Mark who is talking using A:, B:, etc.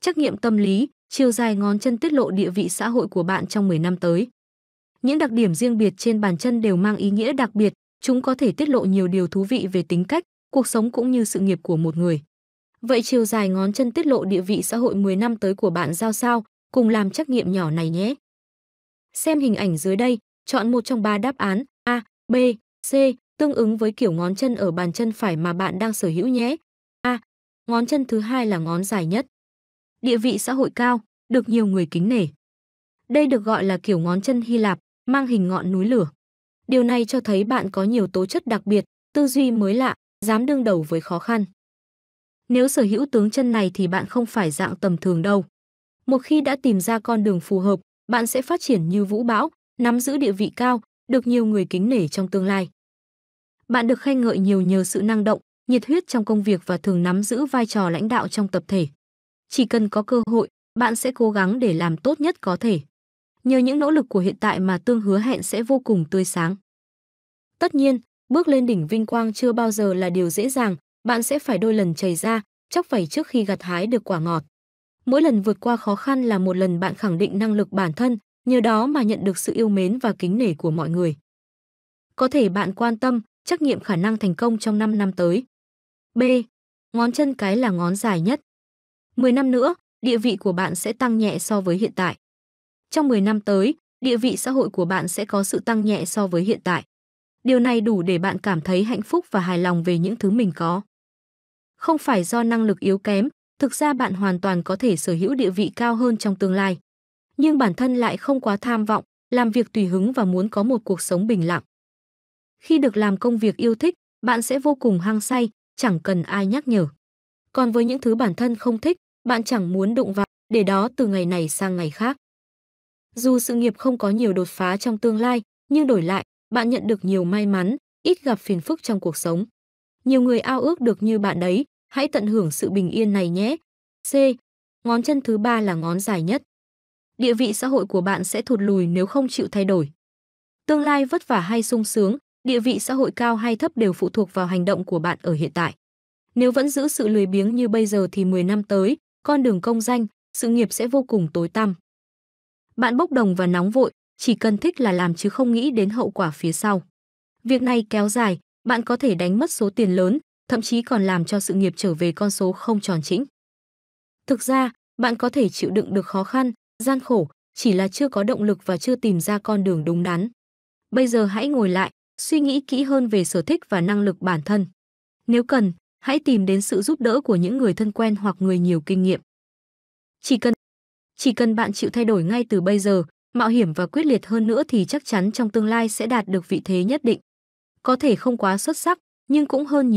A: trắc nghiệm tâm lý, chiều dài ngón chân tiết lộ địa vị xã hội của bạn trong 10 năm tới. Những đặc điểm riêng biệt trên bàn chân đều mang ý nghĩa đặc biệt, chúng có thể tiết lộ nhiều điều thú vị về tính cách, cuộc sống cũng như sự nghiệp của một người. Vậy chiều dài ngón chân tiết lộ địa vị xã hội 10 năm tới của bạn giao sao? Cùng làm trắc nghiệm nhỏ này nhé. Xem hình ảnh dưới đây, chọn một trong ba đáp án A, B, C tương ứng với kiểu ngón chân ở bàn chân phải mà bạn đang sở hữu nhé. A. Ngón chân thứ hai là ngón dài nhất địa vị xã hội cao, được nhiều người kính nể. Đây được gọi là kiểu ngón chân Hy Lạp, mang hình ngọn núi lửa. Điều này cho thấy bạn có nhiều tố chất đặc biệt, tư duy mới lạ, dám đương đầu với khó khăn. Nếu sở hữu tướng chân này thì bạn không phải dạng tầm thường đâu. Một khi đã tìm ra con đường phù hợp, bạn sẽ phát triển như vũ bão, nắm giữ địa vị cao, được nhiều người kính nể trong tương lai. Bạn được khen ngợi nhiều nhờ sự năng động, nhiệt huyết trong công việc và thường nắm giữ vai trò lãnh đạo trong tập thể. Chỉ cần có cơ hội, bạn sẽ cố gắng để làm tốt nhất có thể. Nhờ những nỗ lực của hiện tại mà tương hứa hẹn sẽ vô cùng tươi sáng. Tất nhiên, bước lên đỉnh vinh quang chưa bao giờ là điều dễ dàng, bạn sẽ phải đôi lần chảy ra, chóc vẩy trước khi gặt hái được quả ngọt. Mỗi lần vượt qua khó khăn là một lần bạn khẳng định năng lực bản thân, nhờ đó mà nhận được sự yêu mến và kính nể của mọi người. Có thể bạn quan tâm, trách nhiệm khả năng thành công trong 5 năm tới. B. Ngón chân cái là ngón dài nhất. 10 năm nữa, địa vị của bạn sẽ tăng nhẹ so với hiện tại. Trong 10 năm tới, địa vị xã hội của bạn sẽ có sự tăng nhẹ so với hiện tại. Điều này đủ để bạn cảm thấy hạnh phúc và hài lòng về những thứ mình có. Không phải do năng lực yếu kém, thực ra bạn hoàn toàn có thể sở hữu địa vị cao hơn trong tương lai. Nhưng bản thân lại không quá tham vọng, làm việc tùy hứng và muốn có một cuộc sống bình lặng. Khi được làm công việc yêu thích, bạn sẽ vô cùng hăng say, chẳng cần ai nhắc nhở. Còn với những thứ bản thân không thích, bạn chẳng muốn đụng vào, để đó từ ngày này sang ngày khác. Dù sự nghiệp không có nhiều đột phá trong tương lai, nhưng đổi lại, bạn nhận được nhiều may mắn, ít gặp phiền phức trong cuộc sống. Nhiều người ao ước được như bạn đấy, hãy tận hưởng sự bình yên này nhé. C. Ngón chân thứ ba là ngón dài nhất. Địa vị xã hội của bạn sẽ thụt lùi nếu không chịu thay đổi. Tương lai vất vả hay sung sướng, địa vị xã hội cao hay thấp đều phụ thuộc vào hành động của bạn ở hiện tại. Nếu vẫn giữ sự lười biếng như bây giờ thì 10 năm tới, con đường công danh, sự nghiệp sẽ vô cùng tối tăm. Bạn bốc đồng và nóng vội, chỉ cần thích là làm chứ không nghĩ đến hậu quả phía sau. Việc này kéo dài, bạn có thể đánh mất số tiền lớn, thậm chí còn làm cho sự nghiệp trở về con số không tròn chỉnh. Thực ra, bạn có thể chịu đựng được khó khăn, gian khổ, chỉ là chưa có động lực và chưa tìm ra con đường đúng đắn. Bây giờ hãy ngồi lại, suy nghĩ kỹ hơn về sở thích và năng lực bản thân. Nếu cần, hãy tìm đến sự giúp đỡ của những người thân quen hoặc người nhiều kinh nghiệm. Chỉ cần chỉ cần bạn chịu thay đổi ngay từ bây giờ, mạo hiểm và quyết liệt hơn nữa thì chắc chắn trong tương lai sẽ đạt được vị thế nhất định. Có thể không quá xuất sắc, nhưng cũng hơn nhiều